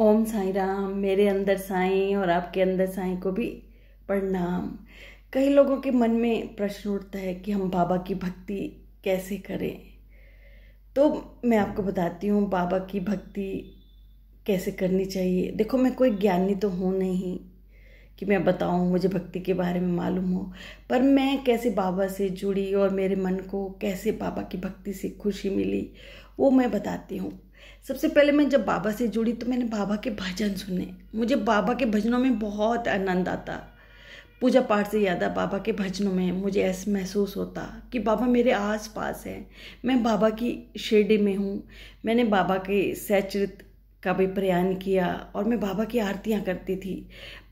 ओम साई राम मेरे अंदर साई और आपके अंदर साई को भी प्रणाम कई लोगों के मन में प्रश्न उठता है कि हम बाबा की भक्ति कैसे करें तो मैं आपको बताती हूँ बाबा की भक्ति कैसे करनी चाहिए देखो मैं कोई ज्ञानी तो हूँ नहीं कि मैं बताऊँ मुझे भक्ति के बारे में मालूम हो पर मैं कैसे बाबा से जुड़ी और मेरे मन को कैसे बाबा की भक्ति से खुशी मिली वो मैं बताती हूँ सबसे पहले मैं जब बाबा से जुड़ी तो मैंने बाबा के भजन सुने मुझे बाबा के भजनों में बहुत आनंद आता पूजा पाठ से ज़्यादा बाबा के भजनों में मुझे ऐसा महसूस होता कि बाबा मेरे आस पास हैं मैं बाबा की शिरडी में हूँ मैंने बाबा के सैचरित का भी प्रयाण किया और मैं बाबा की आरतियाँ करती थी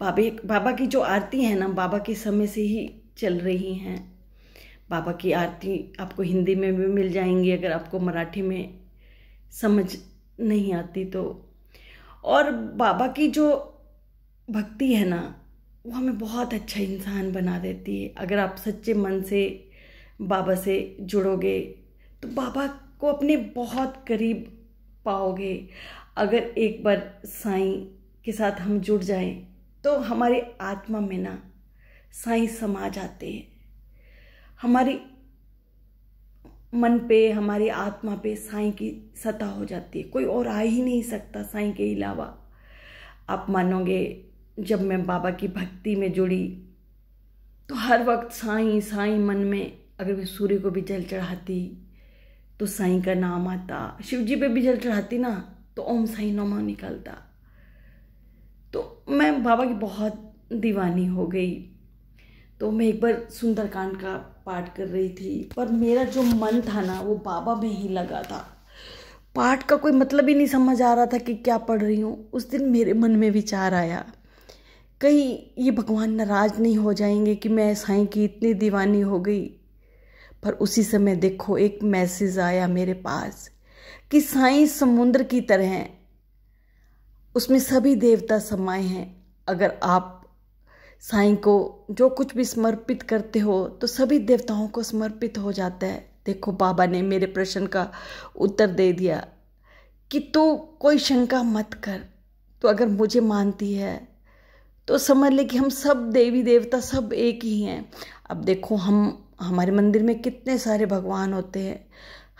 बाबे बाबा की जो आरती है ना बाबा के समय से ही चल रही हैं बाबा की आरती आपको हिंदी में भी मिल जाएंगी अगर आपको मराठी में समझ नहीं आती तो और बाबा की जो भक्ति है ना वो हमें बहुत अच्छा इंसान बना देती है अगर आप सच्चे मन से बाबा से जुड़ोगे तो बाबा को अपने बहुत करीब पाओगे अगर एक बार साईं के साथ हम जुड़ जाएं तो हमारे आत्मा में ना साईं समा जाते हैं हमारी मन पे हमारे आत्मा पे साईं की सता हो जाती है कोई और आ ही नहीं सकता साईं के अलावा आप मानोगे जब मैं बाबा की भक्ति में जुड़ी तो हर वक्त साईं साईं मन में अगर मैं सूर्य को भी जल चढ़ाती तो साईं का नाम आता शिव जी पे भी जल चढ़ाती ना तो ओम साईं नमा निकलता तो मैं बाबा की बहुत दीवानी हो गई तो मैं एक बार सुंदरकांड का पाठ कर रही थी पर मेरा जो मन था ना वो बाबा में ही लगा था पाठ का कोई मतलब ही नहीं समझ आ रहा था कि क्या पढ़ रही हूँ उस दिन मेरे मन में विचार आया कहीं ये भगवान नाराज नहीं हो जाएंगे कि मैं साई की इतनी दीवानी हो गई पर उसी समय देखो एक मैसेज आया मेरे पास कि साई समुद्र की तरह हैं उसमें सभी देवता समाये हैं अगर आप साईं को जो कुछ भी समर्पित करते हो तो सभी देवताओं को समर्पित हो जाता है देखो बाबा ने मेरे प्रश्न का उत्तर दे दिया कि तू तो कोई शंका मत कर तो अगर मुझे मानती है तो समझ ले कि हम सब देवी देवता सब एक ही हैं अब देखो हम हमारे मंदिर में कितने सारे भगवान होते हैं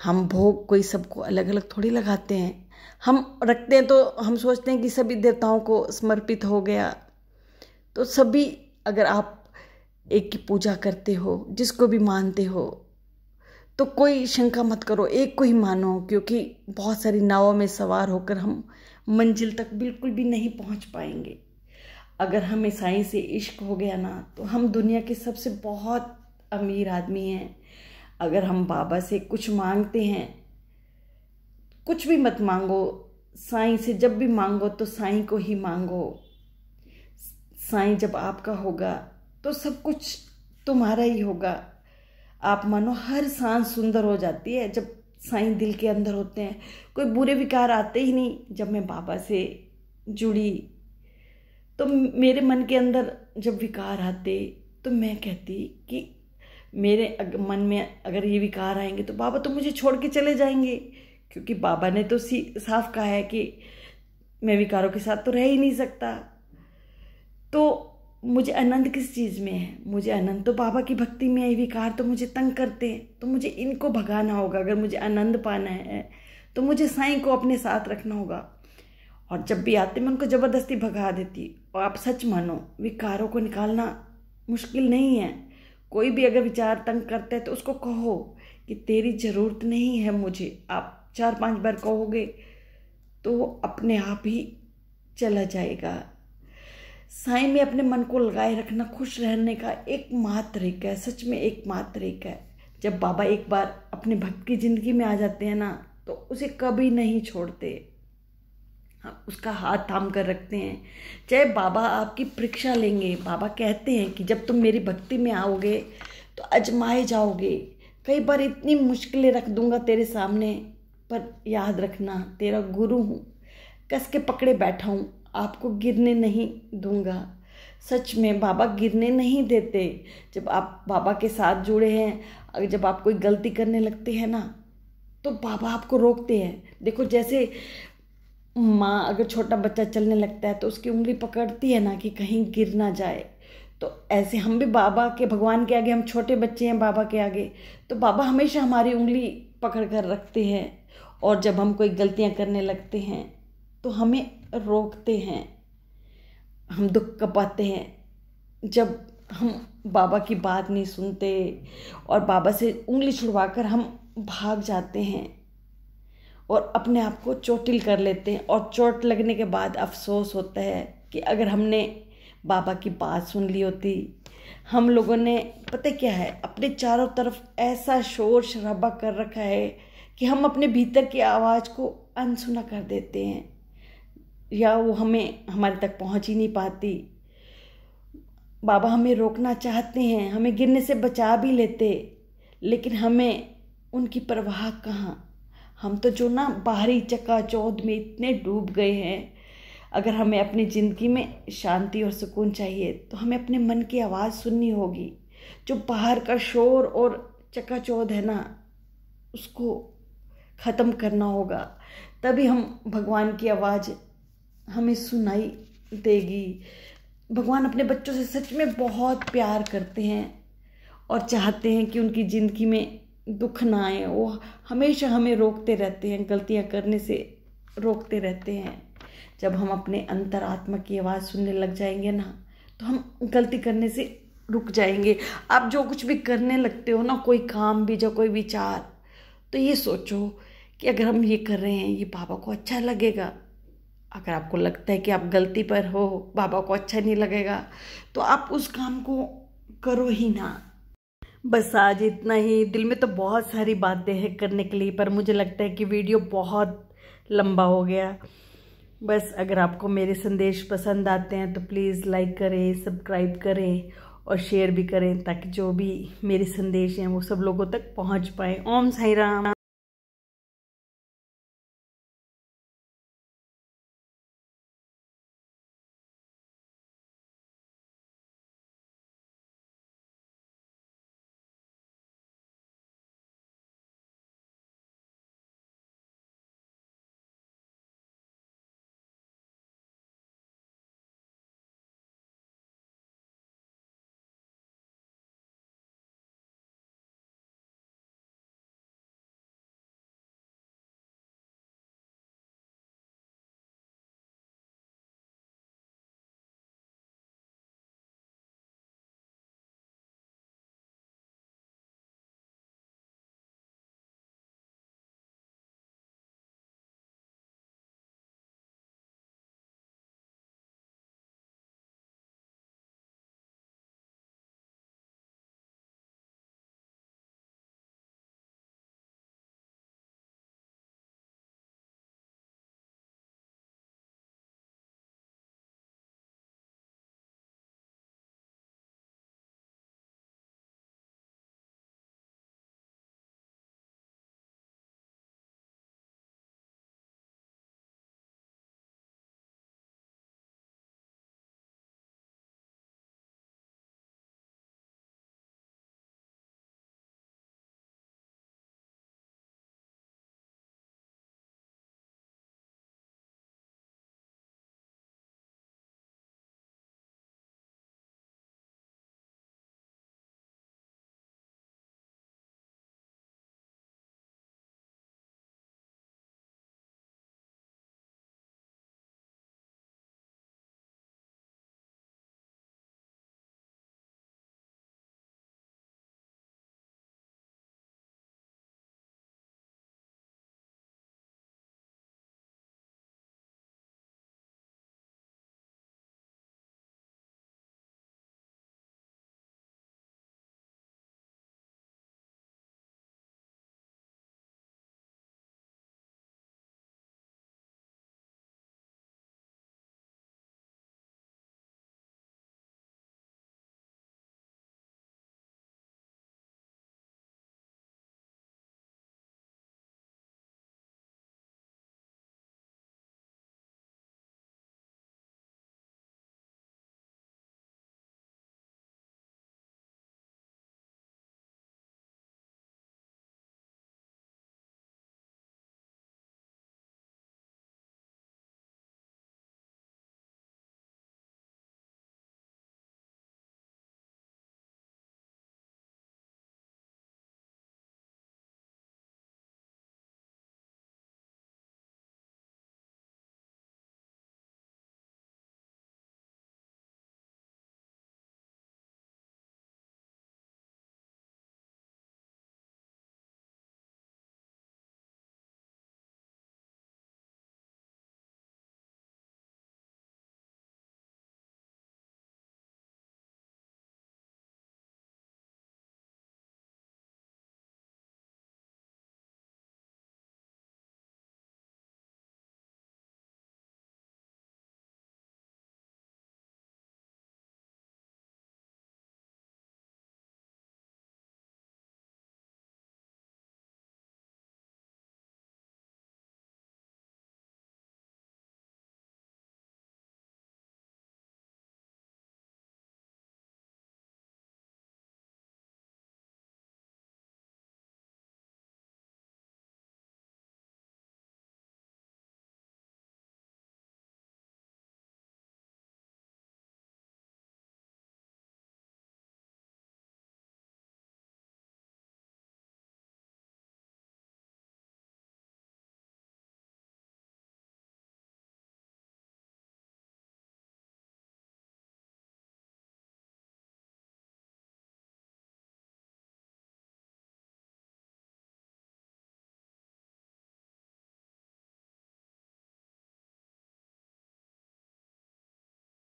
हम भोग कोई सबको अलग अलग थोड़ी लगाते हैं हम रखते हैं तो हम सोचते हैं कि सभी देवताओं को समर्पित हो गया तो सभी अगर आप एक की पूजा करते हो जिसको भी मानते हो तो कोई शंका मत करो एक को ही मानो क्योंकि बहुत सारी नावों में सवार होकर हम मंजिल तक बिल्कुल भी नहीं पहुंच पाएंगे अगर हमें साईं से इश्क हो गया ना तो हम दुनिया के सबसे बहुत अमीर आदमी हैं अगर हम बाबा से कुछ मांगते हैं कुछ भी मत मांगो साईं से जब भी मांगो तो साईं को ही मांगो साईं जब आपका होगा तो सब कुछ तुम्हारा ही होगा आप मानो हर सांस सुंदर हो जाती है जब साईं दिल के अंदर होते हैं कोई बुरे विकार आते ही नहीं जब मैं बाबा से जुड़ी तो मेरे मन के अंदर जब विकार आते तो मैं कहती कि मेरे मन में अगर ये विकार आएंगे तो बाबा तो मुझे छोड़ के चले जाएंगे क्योंकि बाबा ने तो सी साफ कहा है कि मैं विकारों के साथ तो रह ही नहीं सकता तो मुझे आनंद किस चीज़ में है मुझे आनंद तो बाबा की भक्ति में है विकार तो मुझे तंग करते हैं तो मुझे इनको भगाना होगा अगर मुझे आनंद पाना है तो मुझे साई को अपने साथ रखना होगा और जब भी आते मैं उनको ज़बरदस्ती भगा देती और आप सच मानो विकारों को निकालना मुश्किल नहीं है कोई भी अगर विचार तंग करता है तो उसको कहो कि तेरी ज़रूरत नहीं है मुझे आप चार पांच बार कहोगे तो वो अपने आप ही चला जाएगा साई में अपने मन को लगाए रखना खुश रहने का एक मात्र है सच में एक मात्र है जब बाबा एक बार अपने भक्त की ज़िंदगी में आ जाते हैं ना तो उसे कभी नहीं छोड़ते हाँ, उसका हाथ थाम कर रखते हैं चाहे बाबा आपकी परीक्षा लेंगे बाबा कहते हैं कि जब तुम मेरी भक्ति में आओगे तो अजमाए जाओगे कई बार इतनी मुश्किलें रख दूंगा तेरे सामने पर याद रखना तेरा गुरु हूँ कस के पकड़े बैठा हूँ आपको गिरने नहीं दूंगा सच में बाबा गिरने नहीं देते जब आप बाबा के साथ जुड़े हैं जब आप कोई गलती करने लगते हैं ना तो बाबा आपको रोकते हैं देखो जैसे माँ अगर छोटा बच्चा चलने लगता है तो उसकी उंगली पकड़ती है ना कि कहीं गिर ना जाए तो ऐसे हम भी बाबा के भगवान के आगे हम छोटे बच्चे हैं बाबा के आगे तो बाबा हमेशा हमारी उंगली पकड़ कर रखते हैं और जब हम कोई गलतियाँ करने लगते हैं तो हमें रोकते हैं हम दुख कपाते हैं जब हम बाबा की बात नहीं सुनते और बाबा से उंगली छुड़वाकर हम भाग जाते हैं और अपने आप को चोटिल कर लेते हैं और चोट लगने के बाद अफसोस होता है कि अगर हमने बाबा की बात सुन ली होती हम लोगों ने पता क्या है अपने चारों तरफ ऐसा शोर शराबा कर रखा है कि हम अपने भीतर की आवाज़ को अनसुना कर देते हैं या वो हमें हमारे तक पहुंच ही नहीं पाती बाबा हमें रोकना चाहते हैं हमें गिरने से बचा भी लेते लेकिन हमें उनकी परवाह कहाँ हम तो जो ना बाहरी चक्का चौद में इतने डूब गए हैं अगर हमें अपनी ज़िंदगी में शांति और सुकून चाहिए तो हमें अपने मन की आवाज़ सुननी होगी जो बाहर का शोर और चक्का चौद है ना उसको ख़त्म करना होगा तभी हम भगवान की आवाज़ हमें सुनाई देगी भगवान अपने बच्चों से सच में बहुत प्यार करते हैं और चाहते हैं कि उनकी ज़िंदगी में दुख ना आए वो हमेशा हमें रोकते रहते हैं गलतियां करने से रोकते रहते हैं जब हम अपने अंतरात्मा की आवाज़ सुनने लग जाएंगे ना तो हम गलती करने से रुक जाएंगे आप जो कुछ भी करने लगते हो ना कोई काम भी जो कोई विचार तो ये सोचो कि अगर हम ये कर रहे हैं ये पापा को अच्छा लगेगा अगर आपको लगता है कि आप गलती पर हो बाबा को अच्छा नहीं लगेगा तो आप उस काम को करो ही ना बस आज इतना ही दिल में तो बहुत सारी बातें हैं करने के लिए पर मुझे लगता है कि वीडियो बहुत लंबा हो गया बस अगर आपको मेरे संदेश पसंद आते हैं तो प्लीज़ लाइक करें सब्सक्राइब करें और शेयर भी करें ताकि जो भी मेरे संदेश हैं वो सब लोगों तक पहुंच पाए ओम साई राम